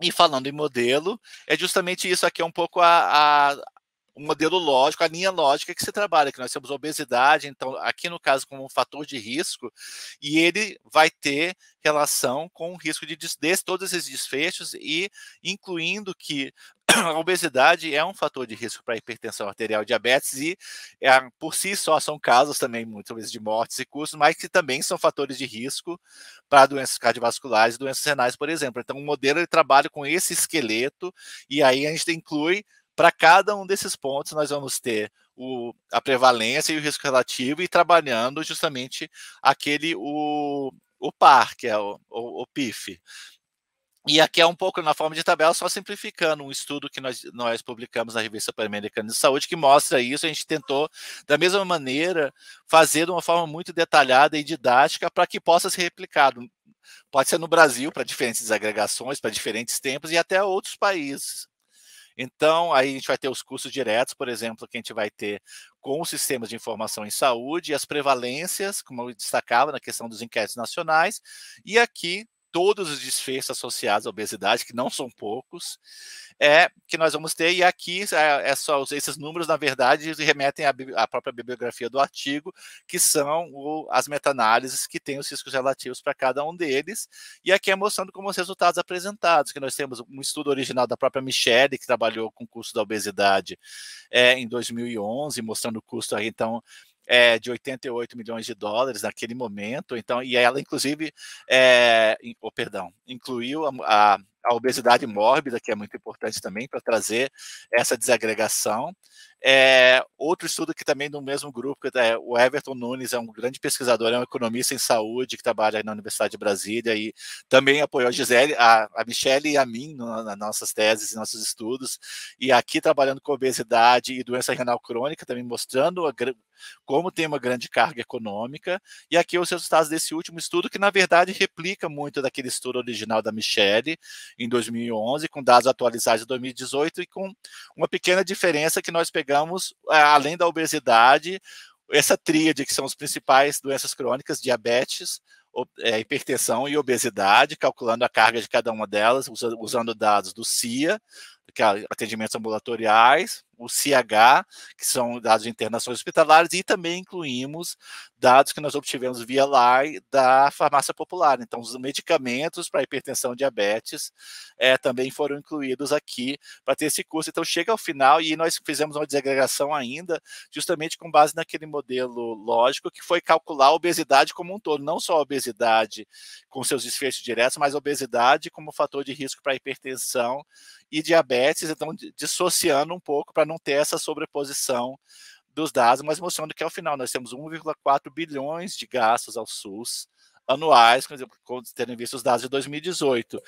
E falando em modelo, é justamente isso aqui, é um pouco a, a o modelo lógico, a linha lógica que se trabalha, que nós temos obesidade, então, aqui no caso, como um fator de risco, e ele vai ter relação com o risco de, de todos esses desfechos, e incluindo que a obesidade é um fator de risco para hipertensão arterial e diabetes e é, por si só são casos também muitas vezes de mortes e custos, mas que também são fatores de risco para doenças cardiovasculares e doenças renais, por exemplo. Então, o modelo ele trabalha com esse esqueleto e aí a gente inclui para cada um desses pontos nós vamos ter o, a prevalência e o risco relativo e trabalhando justamente aquele o, o par, que é o, o, o PIF. E aqui é um pouco na forma de tabela, só simplificando um estudo que nós, nós publicamos na revista Pan-Americana de Saúde, que mostra isso. A gente tentou, da mesma maneira, fazer de uma forma muito detalhada e didática para que possa ser replicado. Pode ser no Brasil, para diferentes agregações, para diferentes tempos e até outros países. Então, aí a gente vai ter os cursos diretos, por exemplo, que a gente vai ter com os sistemas de informação em saúde, as prevalências, como eu destacava na questão dos inquéritos nacionais, e aqui todos os desfechos associados à obesidade, que não são poucos, é que nós vamos ter, e aqui é, é só, esses números, na verdade, remetem à, à, própria bibliografia do artigo, que são o, as meta-análises que têm os riscos relativos para cada um deles, e aqui é mostrando como os resultados apresentados, que nós temos um estudo original da própria Michelle, que trabalhou com o custo da obesidade é, em 2011, mostrando o custo aí, então, é, de 88 milhões de dólares naquele momento. Então, e ela, inclusive, é, oh, perdão, incluiu a, a, a, obesidade mórbida, que é muito importante também para trazer essa desagregação. É, outro estudo que também do mesmo grupo, é, o Everton Nunes é um grande pesquisador, é um economista em saúde que trabalha na Universidade de Brasília e também apoiou a Gisele, a, a Michelle e a mim no, nas nossas teses e nossos estudos. E aqui trabalhando com obesidade e doença renal crônica, também mostrando a, como tem uma grande carga econômica. E aqui os resultados desse último estudo, que na verdade replica muito daquele estudo original da Michelle em 2011, com dados atualizados de 2018 e com uma pequena diferença que nós pegamos pegamos, além da obesidade, essa tríade que são as principais doenças crônicas, diabetes, é, hipertensão e obesidade, calculando a carga de cada uma delas, usando dados do CIA, que é atendimentos ambulatoriais, o CH, que são dados de internações hospitalares, e também incluímos dados que nós obtivemos via LAI da farmácia popular. Então, os medicamentos para hipertensão e diabetes é, também foram incluídos aqui para ter esse curso. Então, chega ao final e nós fizemos uma desagregação ainda, justamente com base naquele modelo lógico que foi calcular a obesidade como um todo, não só a obesidade com seus desfechos diretos, mas a obesidade como fator de risco para hipertensão e diabetes, então dissociando um pouco para não ter essa sobreposição dos dados, mas mostrando que ao final nós temos 1,4 bilhões de gastos ao SUS anuais, tendo visto os dados de 2018.